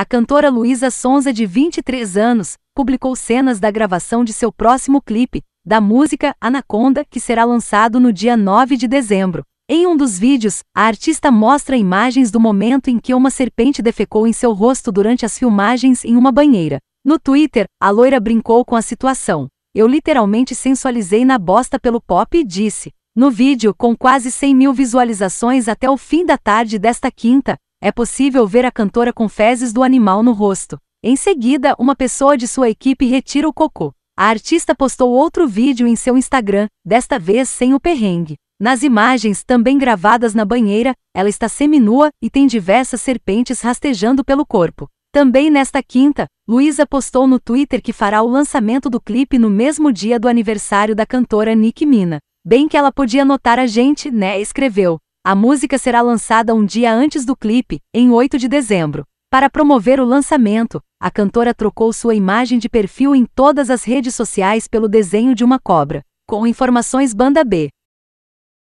A cantora Luísa Sonza, de 23 anos, publicou cenas da gravação de seu próximo clipe, da música Anaconda, que será lançado no dia 9 de dezembro. Em um dos vídeos, a artista mostra imagens do momento em que uma serpente defecou em seu rosto durante as filmagens em uma banheira. No Twitter, a loira brincou com a situação. Eu literalmente sensualizei na bosta pelo pop e disse. No vídeo, com quase 100 mil visualizações até o fim da tarde desta quinta, é possível ver a cantora com fezes do animal no rosto. Em seguida, uma pessoa de sua equipe retira o cocô. A artista postou outro vídeo em seu Instagram, desta vez sem o perrengue. Nas imagens, também gravadas na banheira, ela está seminua e tem diversas serpentes rastejando pelo corpo. Também nesta quinta, Luísa postou no Twitter que fará o lançamento do clipe no mesmo dia do aniversário da cantora Nicki Mina. Bem que ela podia notar a gente, né? escreveu. A música será lançada um dia antes do clipe, em 8 de dezembro. Para promover o lançamento, a cantora trocou sua imagem de perfil em todas as redes sociais pelo desenho de uma cobra. Com informações Banda B.